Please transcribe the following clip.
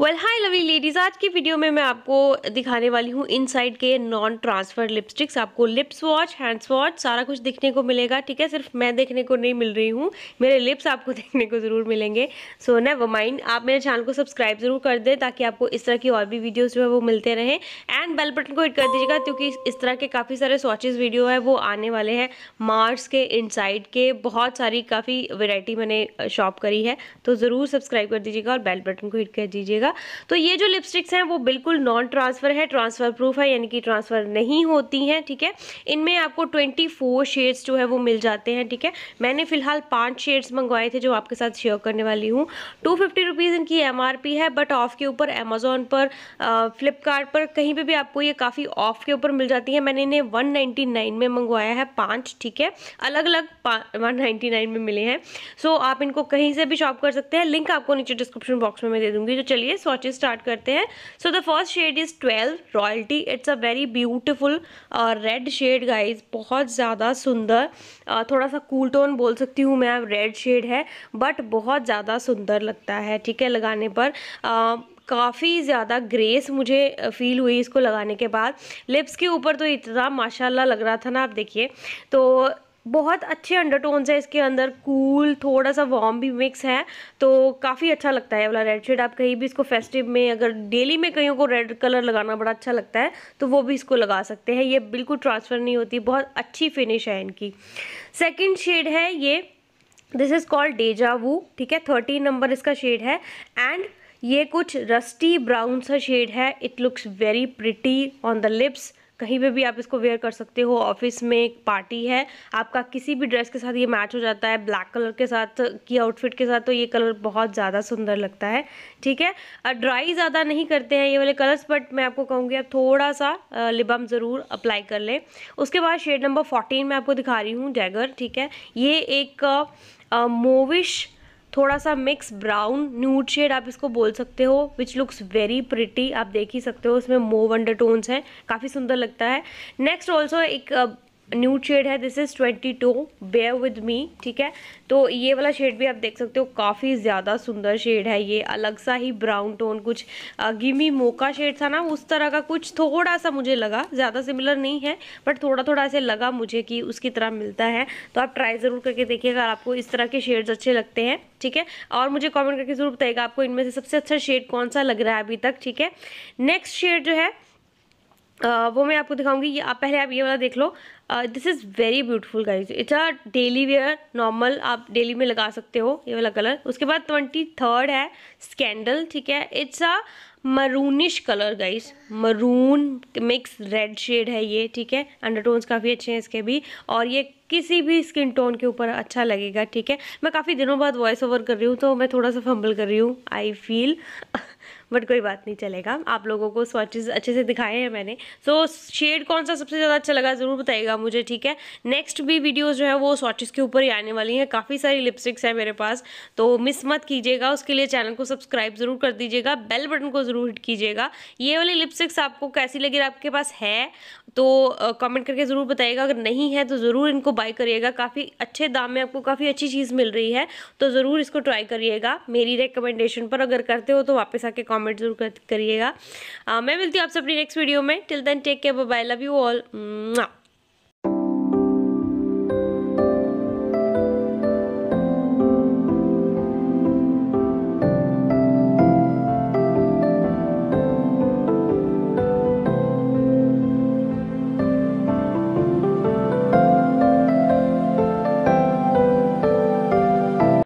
well high लवी ladies आज की video में मैं आपको दिखाने वाली हूँ इनसाइड के नॉन ट्रांसफर लिपस्टिक्स आपको लिप्स वॉच हैंड्स वॉच सारा कुछ देखने को मिलेगा ठीक है सिर्फ मैं देखने को नहीं मिल रही हूँ मेरे लिप्स आपको देखने को ज़रूर मिलेंगे सो न वो माइंड आप मेरे चैनल को सब्सक्राइब ज़रूर कर दें ताकि आपको इस तरह की और भी वीडियोज़ जो है वो मिलते रहें एंड बेल बटन को हिट कर दीजिएगा क्योंकि इस तरह के काफ़ी सारे स्वाचेज़ वीडियो है वो आने वाले हैं मार्स के इनसाइड के बहुत सारी काफ़ी वेराइटी मैंने शॉप करी है तो ज़रूर सब्सक्राइब कर दीजिएगा और बेल बटन को हिट कर दीजिएगा जाएगा तो ये जो लिपस्टिक्स हैं वो बिल्कुल नॉन ट्रांसफ़र है ट्रांसफ़र प्रूफ है यानी कि ट्रांसफ़र नहीं होती हैं ठीक है इनमें आपको ट्वेंटी फोर शेड्स जो है वो मिल जाते हैं ठीक है मैंने फ़िलहाल पाँच शेड्स मंगवाए थे जो आपके साथ शेयर करने वाली हूँ टू फिफ्टी रुपीज़ इनकी एम है बट ऑफ़ के ऊपर अमेज़ोन पर फ्लिपकार्ट पर कहीं पर भी आपको ये काफ़ी ऑफ़ के ऊपर मिल जाती है मैंने इन्हें वन में मंगवाया है पाँच ठीक है अलग अलग वन में मिले हैं सो आप इनको कहीं से भी शॉप कर सकते हैं लिंक आपको नीचे डिस्क्रिप्शन बॉक्स में मैं दे दूंगी तो चलिए के स्टार्ट करते हैं so the first shade is twelve royalty it's a very beautiful red shade guys बहुत ज़्यादा सुंदर uh, थोड़ा सा कूल cool टोन बोल सकती हूँ मैं रेड शेड है बट बहुत ज़्यादा सुंदर लगता है ठीक है लगाने पर uh, काफ़ी ज़्यादा ग्रेस मुझे फील uh, हुई इसको लगाने के बाद लिप्स के ऊपर तो इतना माशाल्लाह लग रहा था ना आप देखिए तो बहुत अच्छे अंडरटोन्स हैं इसके अंदर कूल cool, थोड़ा सा वार्म भी मिक्स है तो काफ़ी अच्छा लगता है वाला रेड शेड आप कहीं भी इसको फेस्टिव में अगर डेली में कहीं को रेड कलर लगाना बड़ा अच्छा लगता है तो वो भी इसको लगा सकते हैं ये बिल्कुल ट्रांसफ़र नहीं होती बहुत अच्छी फिनिश है इनकी सेकेंड शेड है ये this is called deja vu ठीक है थर्टीन नंबर इसका शेड है एंड ये कुछ रस्टी ब्राउन सा शेड है it looks very pretty on the lips कहीं पे भी आप इसको वेयर कर सकते हो ऑफिस में एक पार्टी है आपका किसी भी ड्रेस के साथ ये मैच हो जाता है ब्लैक कलर के साथ की आउटफिट के साथ तो ये कलर बहुत ज़्यादा सुंदर लगता है ठीक है ड्राई ज़्यादा नहीं करते हैं ये वाले कलर्स बट मैं आपको कहूँगी आप थोड़ा सा लिबम ज़रूर अप्लाई कर लें उसके बाद शेड नंबर फोर्टीन मैं आपको दिखा रही हूँ डैगर ठीक है ये एक मोविश थोड़ा सा मिक्स ब्राउन न्यूड शेड आप इसको बोल सकते हो विच लुक्स वेरी प्रिटी आप देख ही सकते हो इसमें मोव अंडर टोन्स हैं काफ़ी सुंदर लगता है नेक्स्ट ऑल्सो एक न्यू शेड है this is twenty two bare with me ठीक है तो ये वाला शेड भी आप देख सकते हो काफ़ी ज़्यादा सुंदर शेड है ये अलग सा ही ब्राउन टोन कुछ गिमी मोका शेड था ना उस तरह का कुछ थोड़ा सा मुझे लगा ज़्यादा सिमिलर नहीं है बट थोड़ा थोड़ा ऐसे लगा मुझे कि उसकी तरह मिलता है तो आप ट्राई ज़रूर करके देखिएगा आपको इस तरह के शेड्स अच्छे लगते हैं ठीक है और मुझे कॉमेंट करके ज़रूर बताइएगा आपको इनमें से सबसे अच्छा शेड कौन सा लग रहा है अभी तक ठीक है नेक्स्ट शेड जो है Uh, वो मैं आपको दिखाऊंगी ये आप पहले आप ये वाला देख लो this is very beautiful guys it's a daily wear normal आप डेली में लगा सकते हो ये वाला कलर उसके बाद ट्वेंटी थर्ड है स्कैंडल ठीक है it's a maroonish colour guys maroon mix red shade है ये ठीक है अंडरटोन्स काफ़ी अच्छे हैं इसके भी और ये किसी भी स्किन टोन के ऊपर अच्छा लगेगा ठीक है मैं काफ़ी दिनों बाद वॉइस ओवर कर रही हूँ तो मैं थोड़ा सा फंबल कर रही हूँ आई फील बट कोई बात नहीं चलेगा आप लोगों को स्वाचेज़ अच्छे से दिखाए हैं मैंने सो so, शेड कौन सा सबसे ज़्यादा अच्छा लगा ज़रूर बताइएगा मुझे ठीक है नेक्स्ट भी वीडियोज़ जो है वो स्वाचेज़ के ऊपर ही आने वाली हैं काफ़ी सारी लिपस्टिक्स हैं मेरे पास तो मिस मत कीजिएगा उसके लिए चैनल को सब्सक्राइब ज़रूर कर दीजिएगा बेल बटन को ज़रूर हिट कीजिएगा ये वाली लिपस्टिक्स आपको कैसी लगी आपके पास है तो कमेंट करके ज़रूर बताइएगा अगर नहीं है तो ज़रूर इनको बाय करिएगा काफ़ी अच्छे दाम में आपको काफ़ी अच्छी चीज़ मिल रही है तो ज़रूर इसको ट्राई करिएगा मेरी रिकमेंडेशन पर अगर करते हो तो वापस आके कॉमेंट ज़रूर करिएगा मैं मिलती हूँ आपसे अपनी नेक्स्ट वीडियो में till then take care bye love you all